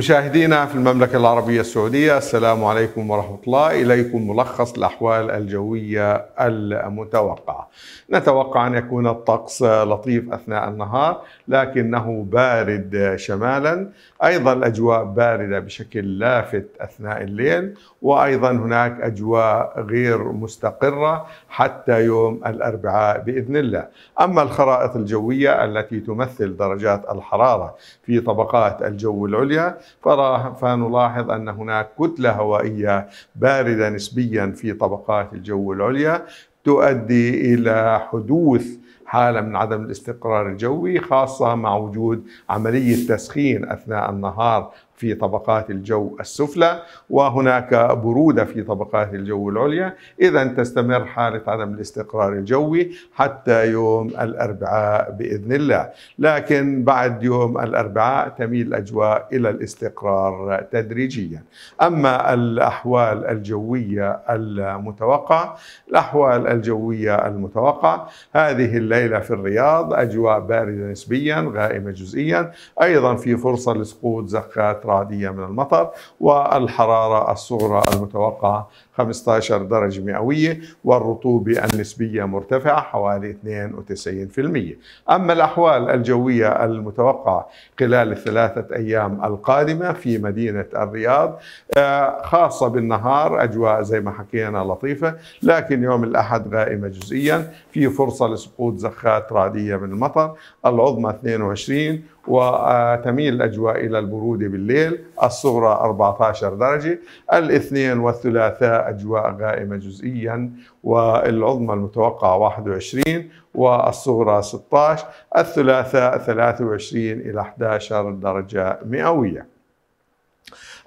مشاهدينا في المملكة العربية السعودية السلام عليكم ورحمة الله إليكم ملخص الأحوال الجوية المتوقعة نتوقع أن يكون الطقس لطيف أثناء النهار لكنه بارد شمالا أيضا الأجواء باردة بشكل لافت أثناء الليل وأيضا هناك أجواء غير مستقرة حتى يوم الأربعاء بإذن الله أما الخرائط الجوية التي تمثل درجات الحرارة في طبقات الجو العليا فنلاحظ أن هناك كتلة هوائية باردة نسبيا في طبقات الجو العليا تؤدي إلى حدوث حالة من عدم الاستقرار الجوي خاصة مع وجود عملية تسخين أثناء النهار في طبقات الجو السفلى وهناك برودة في طبقات الجو العليا إذا تستمر حالة عدم الاستقرار الجوي حتى يوم الأربعاء بإذن الله لكن بعد يوم الأربعاء تميل الأجواء إلى الاستقرار تدريجيا أما الأحوال الجوية المتوقعة الأحوال الجوية المتوقعة هذه الليلة الليلة في الرياض أجواء باردة نسبيا غائمة جزئيا أيضا في فرصة لسقوط زقات رعدية من المطر والحرارة الصغرى المتوقعة 15 درجة مئوية والرطوبة النسبية مرتفعة حوالي 92% أما الأحوال الجوية المتوقعة خلال الثلاثة أيام القادمة في مدينة الرياض آه، خاصة بالنهار أجواء زي ما حكينا لطيفة لكن يوم الأحد غائمة جزئيا في فرصة لسقوط زخ ضخات رعديه من المطر، العظمى 22 وتميل الاجواء الى البروده بالليل، الصغرى 14 درجه، الاثنين والثلاثاء اجواء غائمه جزئيا والعظمى المتوقعه 21 والصغرى 16، الثلاثاء 23 الى 11 درجه مئويه.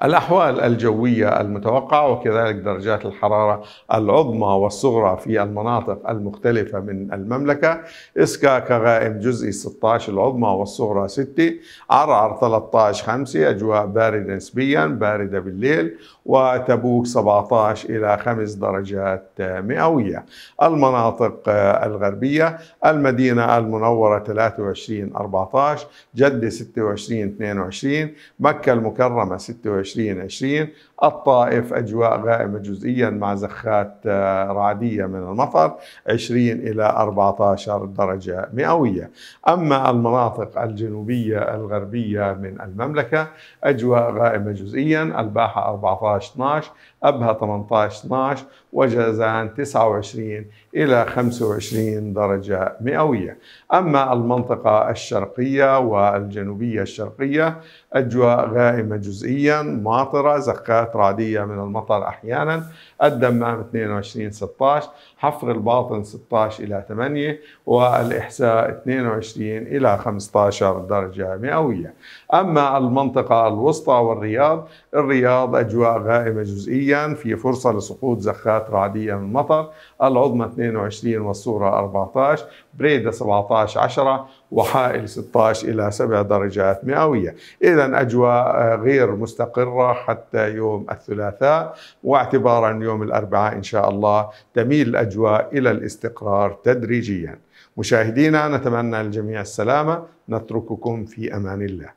الأحوال الجوية المتوقعة وكذلك درجات الحرارة العظمى والصغرى في المناطق المختلفة من المملكة إسكا كغائم جزئي 16 العظمى والصغرى 6 عرعر 13 5 أجواء باردة نسبيا باردة بالليل وتبوك 17 إلى 5 درجات مئوية المناطق آه، الغربية المدينة المنورة 23 14 جدة 26 22 مكة المكرمة 26 2020 الطائف أجواء غائمة جزئيا مع زخات آه، رعدية من المطر 20 إلى 14 درجة مئوية أما المناطق الجنوبية الغربية من المملكة أجواء غائمة جزئيا الباحة 14 12 أبها 18 12 وجازان 29 إلى 25 درجة مئوية أما المنطقة الشرقية والجنوبية الشرقية أجواء غائمة جزئيا ماطره زقات رعديه من المطر احيانا الدمام 22 16 حفر الباطن 16 الى 8 والاحساء 22 الى 15 درجه مئويه اما المنطقه الوسطى والرياض الرياض اجواء غائمه جزئيا في فرصه لسقوط زخات رعديه من المطر العظمى 22 والصوره 14 بريده 17 10 وحائل 16 إلى 7 درجات مئوية إذا أجواء آه، غير مستقرة حتى يوم الثلاثاء واعتبارا يوم الأربعاء إن شاء الله تميل الأجواء إلى الاستقرار تدريجيا مشاهدينا نتمنى للجميع السلامة نترككم في أمان الله